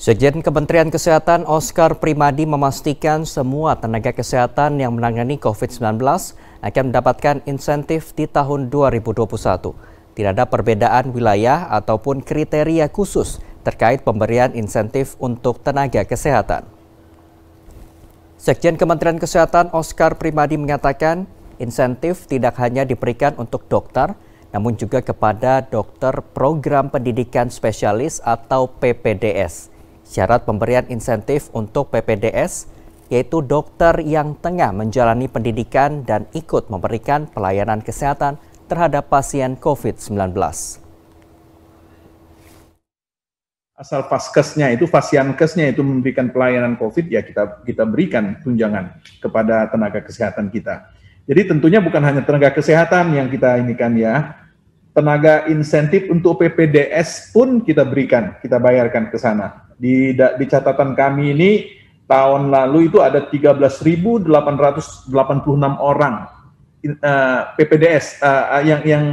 Sekjen Kementerian Kesehatan Oscar Primadi memastikan semua tenaga kesehatan yang menangani COVID-19 akan mendapatkan insentif di tahun 2021. Tidak ada perbedaan wilayah ataupun kriteria khusus terkait pemberian insentif untuk tenaga kesehatan. Sekjen Kementerian Kesehatan Oscar Primadi mengatakan insentif tidak hanya diberikan untuk dokter, namun juga kepada dokter program pendidikan spesialis atau PPDS syarat pemberian insentif untuk PPDS yaitu dokter yang tengah menjalani pendidikan dan ikut memberikan pelayanan kesehatan terhadap pasien COVID-19. Asal paskesnya itu, fasiankesnya itu memberikan pelayanan COVID, ya kita kita berikan tunjangan kepada tenaga kesehatan kita. Jadi tentunya bukan hanya tenaga kesehatan yang kita ini ya, tenaga insentif untuk PPDS pun kita berikan, kita bayarkan ke sana. Di, di catatan kami ini tahun lalu itu ada 13.886 orang uh, eh, PPDS uh, eh, eh, yang yang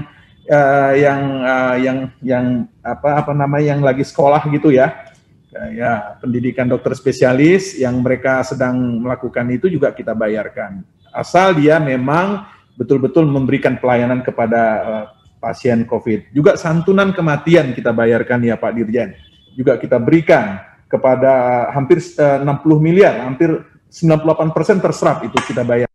uh, yang uh, yang yang apa apa nama yang lagi sekolah gitu ya ya pendidikan dokter spesialis yang mereka sedang melakukan itu juga kita bayarkan asal dia memang betul-betul memberikan pelayanan kepada uh, pasien COVID juga santunan kematian kita bayarkan ya Pak Dirjen juga kita berikan kepada hampir 60 eh, miliar, hampir 98 persen terserap itu kita bayar.